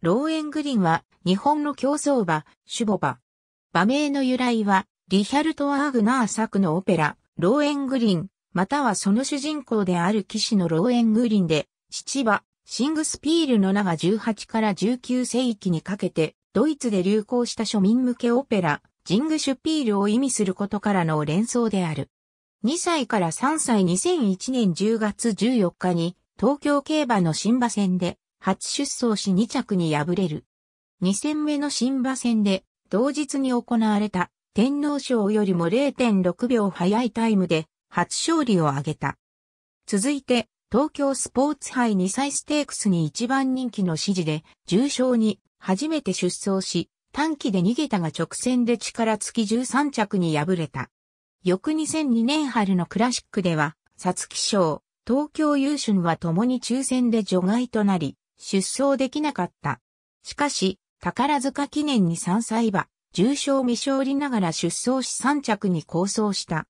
ローエングリンは日本の競走馬、シュボ馬。馬名の由来は、リヒャルト・アーグナー作のオペラ、ローエングリン、またはその主人公である騎士のローエングリンで、父は、シングスピールの名が18から19世紀にかけて、ドイツで流行した庶民向けオペラ、ジングシュピールを意味することからの連想である。2歳から3歳2001年10月14日に、東京競馬の新馬戦で、初出走し2着に敗れる。2戦目の新馬戦で、同日に行われた天皇賞よりも0.6秒早いタイムで初勝利を挙げた。続いて、東京スポーツ杯2歳ステークスに一番人気の指示で、重賞に初めて出走し、短期で逃げたが直線で力尽き13着に敗れた。翌2002年春のクラシックでは、皐月賞、東京優春は共に抽選で除外となり、出走できなかった。しかし、宝塚記念に3歳馬、重賞未勝利ながら出走し3着に構想した。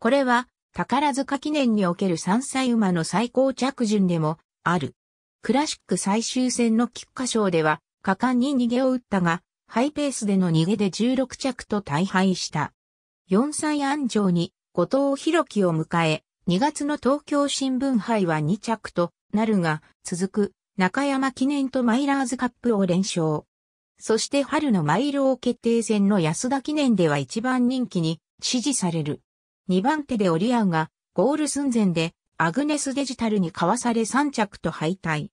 これは、宝塚記念における3歳馬の最高着順でも、ある。クラシック最終戦の菊花賞では、果敢に逃げを打ったが、ハイペースでの逃げで16着と大敗した。4歳安城に後藤弘樹を迎え、2月の東京新聞杯は2着となるが、続く中山記念とマイラーズカップを連勝。そして春のマイルを決定戦の安田記念では一番人気に支持される。2番手でオリアンがゴール寸前でアグネスデジタルにかわされ3着と敗退。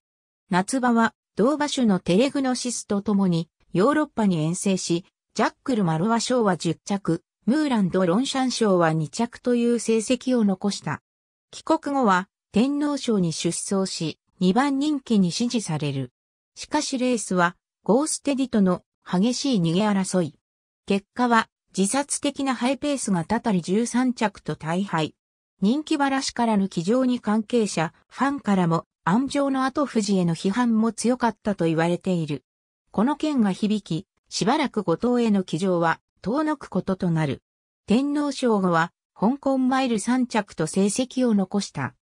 夏場は同馬種のテレグノシスと共にヨーロッパに遠征し、ジャックル・マロワ賞は10着、ムーランド・ロンシャン賞は2着という成績を残した。帰国後は天皇賞に出走し、2番人気に支持される。しかしレースは、ゴーステディとの激しい逃げ争い。結果は、自殺的なハイペースがたたり13着と大敗。人気ばらしからの気上に関係者、ファンからも、安城の後富士への批判も強かったと言われている。この件が響き、しばらく後藤への騎乗は、遠のくこととなる。天皇賞後は、香港マイル3着と成績を残した。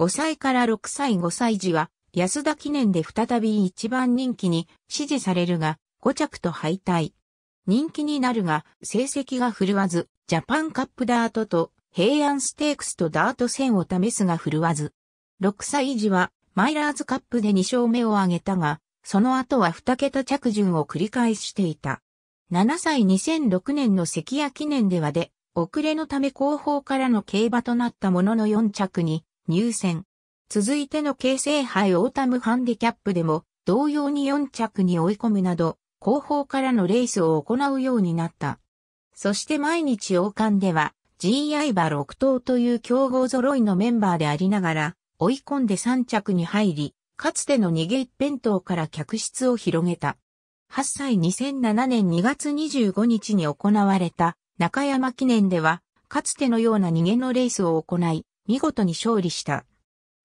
5歳から6歳5歳児は、安田記念で再び一番人気に支持されるが、5着と敗退。人気になるが、成績が振るわず、ジャパンカップダートと平安ステークスとダート戦を試すが振るわず。6歳児は、マイラーズカップで2勝目を挙げたが、その後は2桁着順を繰り返していた。7歳2006年の関谷記念ではで、遅れのため後方からの競馬となったものの4着に、入選。続いての京成杯オータムハンディキャップでも、同様に4着に追い込むなど、後方からのレースを行うようになった。そして毎日王冠では、GI 馬6頭という競合揃いのメンバーでありながら、追い込んで3着に入り、かつての逃げ一辺倒から客室を広げた。8歳2007年2月25日に行われた中山記念では、かつてのような逃げのレースを行い、見事に勝利した。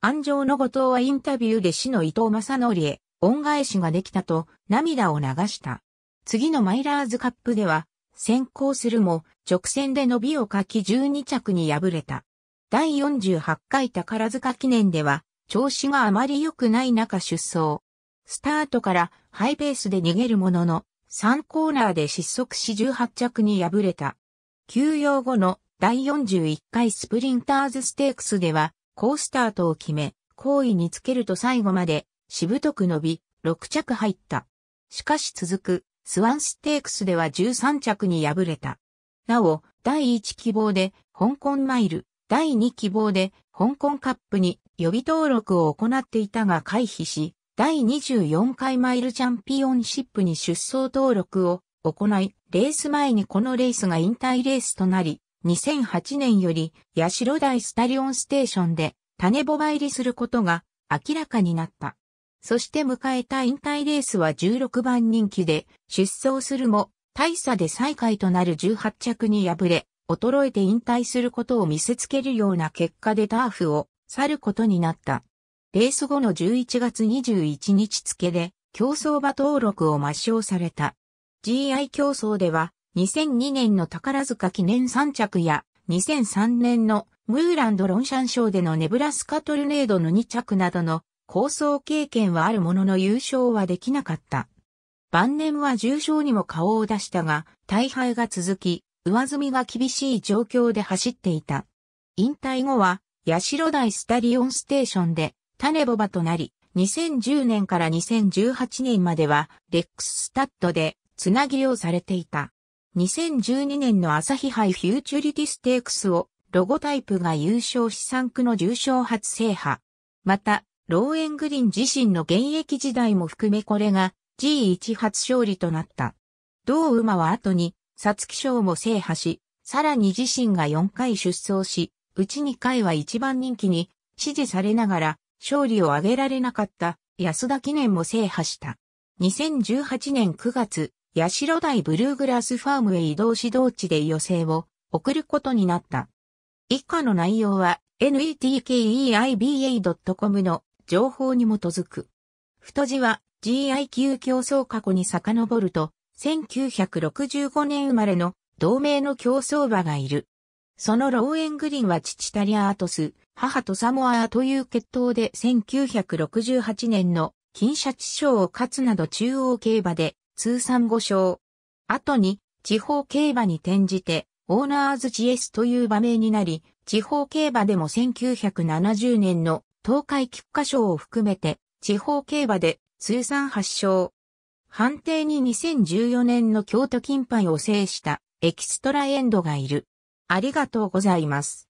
安城の後藤はインタビューで死の伊藤正則へ恩返しができたと涙を流した。次のマイラーズカップでは先行するも直線で伸びをかき12着に敗れた。第48回宝塚記念では調子があまり良くない中出走。スタートからハイペースで逃げるものの3コーナーで失速し18着に敗れた。休養後の第41回スプリンターズステークスでは、ースタートを決め、後位につけると最後まで、しぶとく伸び、6着入った。しかし続く、スワンステークスでは13着に敗れた。なお、第1希望で、香港マイル、第2希望で、香港カップに予備登録を行っていたが回避し、第24回マイルチャンピオンシップに出走登録を行い、レース前にこのレースが引退レースとなり、2008年より、八代台スタリオンステーションで、種ボバ入りすることが明らかになった。そして迎えた引退レースは16番人気で、出走するも、大差で最下位となる18着に敗れ、衰えて引退することを見せつけるような結果でターフを去ることになった。レース後の11月21日付で競争馬登録を抹消された。GI 競争では2002年の宝塚記念3着や、2003年のムーランド・ロンシャン賞でのネブラスカトルネードの2着などの構想経験はあるものの優勝はできなかった。晩年は重賞にも顔を出したが、大敗が続き、上積みが厳しい状況で走っていた。引退後は、八代台スタリオンステーションで、種ボバとなり、2010年から2018年までは、レックススタッドで、つなぎをされていた。2012年の朝日杯フューチュリティステークスをロゴタイプが優勝し3区の重賞初制覇。また、ローエングリン自身の現役時代も含めこれが G1 初勝利となった。同馬は後に、サツキ賞も制覇し、さらに自身が4回出走し、うち2回は一番人気に支持されながら勝利を挙げられなかった安田記念も制覇した。2018年9月、代台ブルーグラスファームへ移動指導地で余生を送ることになった。以下の内容は netkeiba.com の情報に基づく。太字は GIQ 競争過去に遡ると、1965年生まれの同盟の競争馬がいる。そのローエングリンは父タリアートス、母とサモアーという決闘で1968年の金シャチ賞を勝つなど中央競馬で通算5勝。後に、地方競馬に転じて、オーナーズ GS という場名になり、地方競馬でも1970年の東海菊花賞を含めて、地方競馬で通算8勝。判定に2014年の京都金杯を制したエキストラエンドがいる。ありがとうございます。